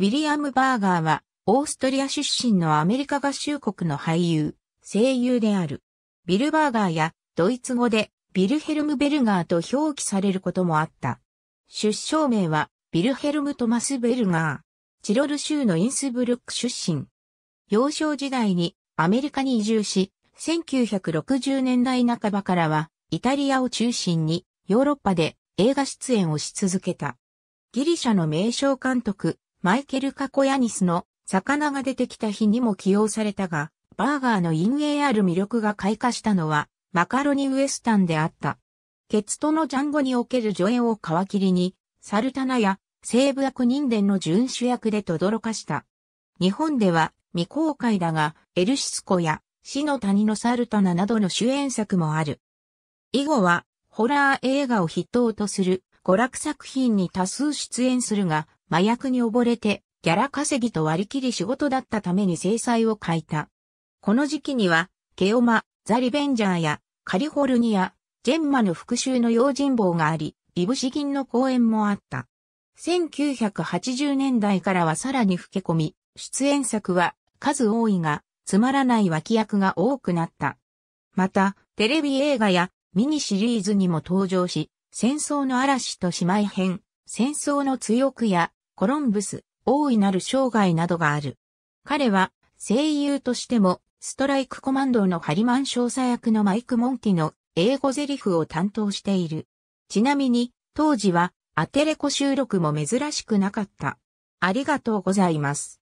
ウィリアム・バーガーは、オーストリア出身のアメリカ合衆国の俳優、声優である。ビルバーガーや、ドイツ語で、ビルヘルム・ベルガーと表記されることもあった。出生名は、ビルヘルム・トマス・ベルガー。チロル州のインスブルック出身。幼少時代にアメリカに移住し、1960年代半ばからは、イタリアを中心にヨーロッパで映画出演をし続けた。ギリシャの名称監督、マイケル・カコヤニスの魚が出てきた日にも起用されたが、バーガーの陰影ある魅力が開花したのはマカロニウエスタンであった。ケツとのジャンゴにおける助演を皮切りに、サルタナや西部役人伝の準主役で轟かした。日本では未公開だが、エルシスコや死の谷のサルタナなどの主演作もある。以後は、ホラー映画を筆頭とする娯楽作品に多数出演するが、麻薬に溺れて、ギャラ稼ぎと割り切り仕事だったために制裁を書いた。この時期には、ケオマ、ザ・リベンジャーや、カリフォルニア、ジェンマの復讐の用心棒があり、イブシギンの公演もあった。1980年代からはさらに吹け込み、出演作は数多いが、つまらない脇役が多くなった。また、テレビ映画やミニシリーズにも登場し、戦争の嵐と姉妹編、戦争の強くやコロンブス、大いなる生涯などがある。彼は声優としてもストライクコマンドのハリマン少佐役のマイク・モンティの英語セリフを担当している。ちなみに当時はアテレコ収録も珍しくなかった。ありがとうございます。